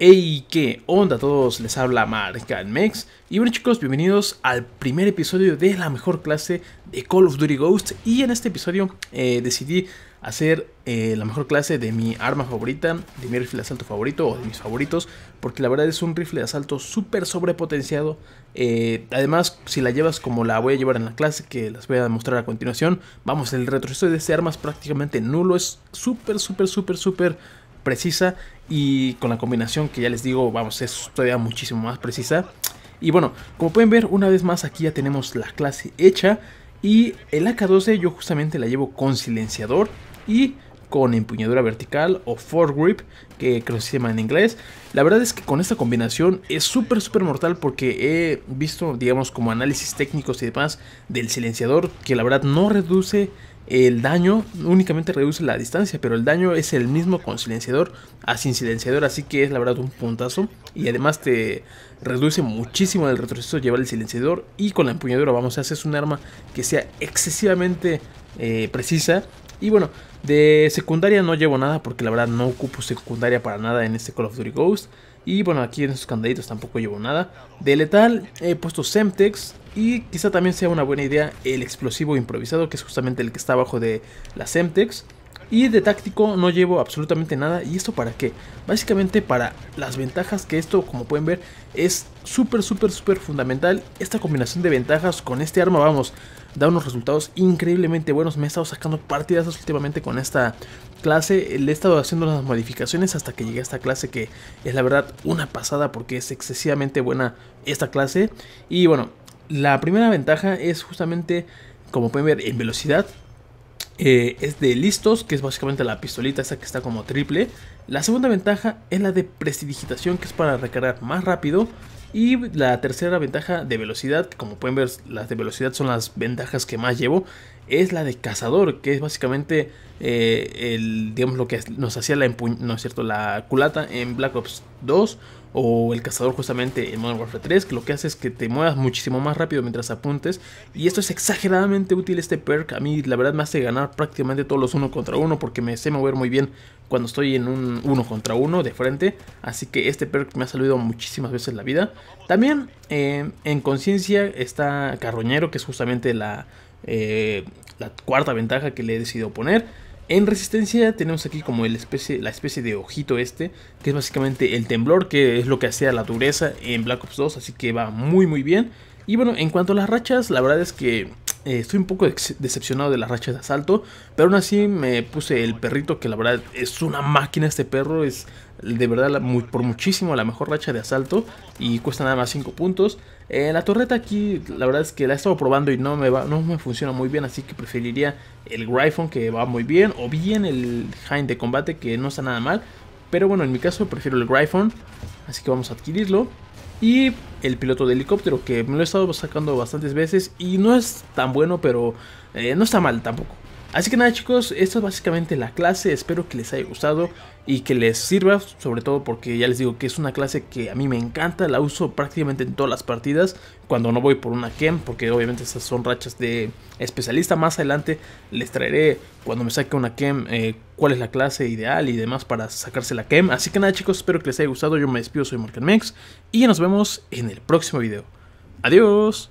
Hey, ¿qué onda a todos? Les habla Mex Y bueno chicos, bienvenidos al primer episodio de la mejor clase de Call of Duty Ghost Y en este episodio eh, decidí hacer eh, la mejor clase de mi arma favorita, de mi rifle de asalto favorito o de mis favoritos Porque la verdad es un rifle de asalto súper sobrepotenciado eh, Además, si la llevas como la voy a llevar en la clase que las voy a demostrar a continuación Vamos, el retroceso de este arma es prácticamente nulo, es súper, súper, súper, súper precisa y con la combinación que ya les digo, vamos, es todavía muchísimo más precisa. Y bueno, como pueden ver, una vez más aquí ya tenemos la clase hecha y el AK-12 yo justamente la llevo con silenciador y con empuñadura vertical o foregrip, que creo que se llama en inglés. La verdad es que con esta combinación es súper, súper mortal porque he visto, digamos, como análisis técnicos y demás del silenciador, que la verdad no reduce el daño, únicamente reduce la distancia, pero el daño es el mismo con silenciador a sin silenciador, así que es la verdad un puntazo. Y además te reduce muchísimo el retroceso llevar el silenciador y con la empuñadura, vamos, a hacer un arma que sea excesivamente eh, precisa y bueno, de secundaria no llevo nada porque la verdad no ocupo secundaria para nada en este Call of Duty Ghost. Y bueno, aquí en esos candaditos tampoco llevo nada. De letal he puesto Semtex y quizá también sea una buena idea el explosivo improvisado que es justamente el que está abajo de la Semtex. Y de táctico no llevo absolutamente nada. ¿Y esto para qué? Básicamente para las ventajas que esto, como pueden ver, es súper, súper, súper fundamental. Esta combinación de ventajas con este arma, vamos, da unos resultados increíblemente buenos. Me he estado sacando partidas últimamente con esta clase. Le he estado haciendo las modificaciones hasta que llegué a esta clase que es la verdad una pasada porque es excesivamente buena esta clase. Y bueno, la primera ventaja es justamente, como pueden ver, en velocidad eh, es de listos, que es básicamente la pistolita esa que está como triple. La segunda ventaja es la de prestidigitación, que es para recargar más rápido. Y la tercera ventaja de velocidad, como pueden ver las de velocidad son las ventajas que más llevo, es la de cazador, que es básicamente eh, el, digamos, lo que nos hacía la, no es cierto, la culata en Black Ops 2 o el cazador justamente en Modern Warfare 3, que lo que hace es que te muevas muchísimo más rápido mientras apuntes. Y esto es exageradamente útil, este perk. A mí la verdad me hace ganar prácticamente todos los uno contra uno porque me sé mover muy bien cuando estoy en un uno contra uno de frente. Así que este perk me ha salido muchísimas veces en la vida. También eh, en conciencia está Carroñero, que es justamente la, eh, la cuarta ventaja que le he decidido poner. En resistencia tenemos aquí como el especie, la especie de ojito este, que es básicamente el temblor, que es lo que hacía la dureza en Black Ops 2, así que va muy muy bien. Y bueno, en cuanto a las rachas, la verdad es que eh, estoy un poco decepcionado de las rachas de asalto, pero aún así me puse el perrito que la verdad es una máquina este perro, es de verdad muy, por muchísimo la mejor racha de asalto y cuesta nada más 5 puntos. Eh, la torreta aquí la verdad es que la he estado probando y no me, va, no me funciona muy bien, así que preferiría el Gryphon que va muy bien o bien el Hind de combate que no está nada mal. Pero bueno, en mi caso prefiero el Gryphon, así que vamos a adquirirlo. Y el piloto de helicóptero, que me lo he estado sacando bastantes veces y no es tan bueno, pero eh, no está mal tampoco. Así que nada chicos, esta es básicamente la clase, espero que les haya gustado y que les sirva, sobre todo porque ya les digo que es una clase que a mí me encanta, la uso prácticamente en todas las partidas, cuando no voy por una Kem, porque obviamente estas son rachas de especialista, más adelante les traeré cuando me saque una Kem eh, cuál es la clase ideal y demás para sacarse la Kem, así que nada chicos, espero que les haya gustado, yo me despido, soy Markenmex y nos vemos en el próximo video, adiós.